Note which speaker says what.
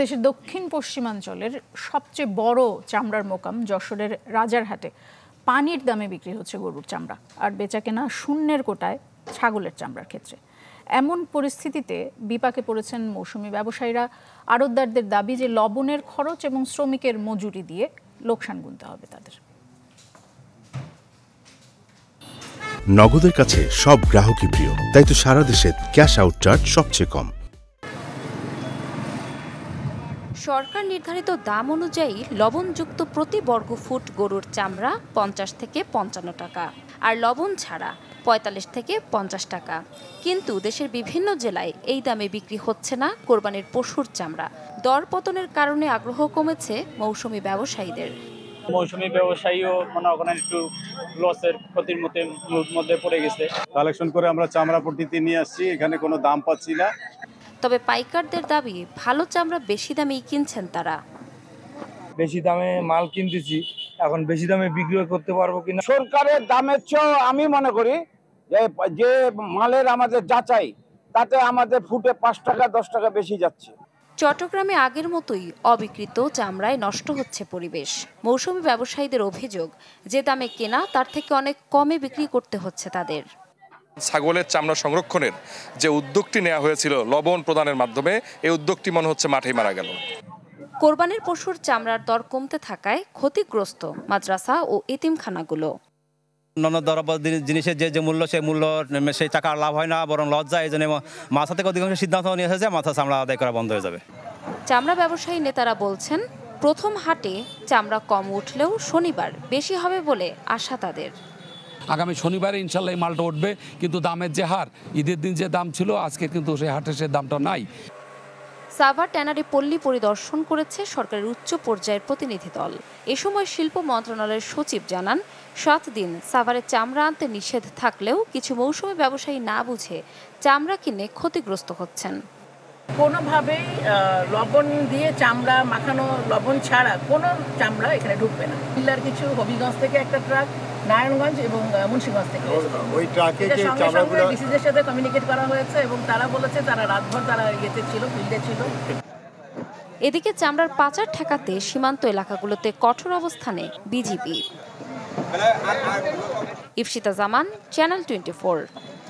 Speaker 1: দেশের দক্ষিণ পশ্চিমাঞ্চলের সবচেয়ে বড় চামড়ার মোকাম যশোরের রাজারহাটে পানির দামে বিক্রি হচ্ছে গরুর চামড়া আর বেচা কেনা শূন্যের কোটায় ছাগলের চামড়ার ক্ষেত্রে এমন পরিস্থিতিতে বিপাকে পড়েছেন মৌসুমি ব্যবসায়ীরা আড়তদারদের দাবি যে লবণের খরচ এবং শ্রমিকের মজুরি দিয়ে লোকসান গুনতে হবে তাদের নগদের কাছে সব গ্রাহকই প্রিয় তাই তো সারা দেশে ক্যাশ আউট চার্জ সবচেয়ে কম সরকার নির্ধারিত দাম অনুযায়ী লবণযুক্ত প্রতি বর্গ ফুট গরুর চামড়া পঞ্চাশ থেকে পঞ্চান্ন টাকা আর লবণ ছাড়া পঁয়তাল্লিশ থেকে পঞ্চাশ টাকা কিন্তু দেশের বিভিন্ন জেলায় এই দামে বিক্রি হচ্ছে না কোরবানির পশুর চামড়া দর পতনের কারণে আগ্রহ কমেছে মৌসুমি ব্যবসায়ীদের মৌসুমি ব্যবসায়ীও মনে ওখানে একটু লসের ক্ষতির মধ্যে মধ্যে পড়ে গেছে কালেকশন করে আমরা চামড়া প্রতিটি নিয়ে আসছি এখানে কোনো দাম পাচ্ছি না তবে পাইকারদের দাবি ভালো চামড়া বেশি দামেই কিনছেন তারা বেশি দামে মাল কিনতেছি এখন বেশি দামে বিক্রয় করতে পারবো কিনা সরকারের দামের চেয়েও আমি মনে করি যে মালের আমাদের যাচাই তাতে আমাদের ফুটে পাঁচ টাকা দশ টাকা বেশি যাচ্ছে চট্টগ্রামে আগের মতোই অবিকৃত চামড়ায় নষ্ট হচ্ছে পরিবেশ মৌসুমি ব্যবসায়ীদের অভিযোগ যে দামে কেনা তার থেকে অনেক কমে বিক্রি করতে হচ্ছে তাদের ছাগলের চামড়া সংরক্ষণের যে উদ্যোগটি নেওয়া হয়েছিল লবণ প্রদানের মাধ্যমে এই উদ্যোগটি মনে হচ্ছে মাঠেই মারা গেল কোরবানির পশুর চামড়ার দর কমতে থাকায় ক্ষতিগ্রস্ত মাদ্রাসা ও এতিমখানাগুলো অন্যান্য জিনিসের যে যে মূল্য সেই মূল্য সেই টাকা লাভ হয় না বরং লজ্জা এই জন্য মাথা থেকে অধিকাংশ সিদ্ধান্ত নিয়ে এসেছে মাথা চামড়া আদায় করা বন্ধ হয়ে যাবে চামড়া ব্যবসায়ী নেতারা বলছেন প্রথম হাটে চামড়া কম উঠলেও শনিবার বেশি হবে বলে আশা তাদের আগামী শনিবারে ইনশাল্লাহ এই মালটা উঠবে কিন্তু দামের যে হার ঈদের দিন যে দাম ছিল আজকে কিন্তু সেই হাটে সে দামটা নাই সাভার ট্যানারি পল্লী পরিদর্শন করেছে সরকারের উচ্চ পর্যায়ের প্রতিনিধি দল এ সময় শিল্প মন্ত্রণালয়ের সচিব জানান সাত দিন সাভারে চামড়া আনতে নিষেধ থাকলেও কিছু মৌসুমি ব্যবসায়ী না বুঝে চামড়া কিনে ক্ষতিগ্রস্ত হচ্ছেন কোনোভাবেই লবণ দিয়ে চামড়া মাখানো লবণ ছাড়া কোনো চামড়া এখানে ঢুকবে না পিল্লার কিছু হবিগঞ্জ থেকে একটা ট্রাক নারায়ণগঞ্জ এবং মুন্সিগঞ্জ থেকে ওই ট্রাকে যে চামড়াগুলো ডিসিজের সাথে কমিউনিকেট করা হয়েছে এবং তারা বলেছে তারা রাতভর তারা ইয়েতে ছিল ফিল্ডে ছিল এদিকে চামড়ার পাচার ঠেকাতে সীমান্ত এলাকাগুলোতে কঠোর অবস্থানে BGB Ifsita Zaman Channel twenty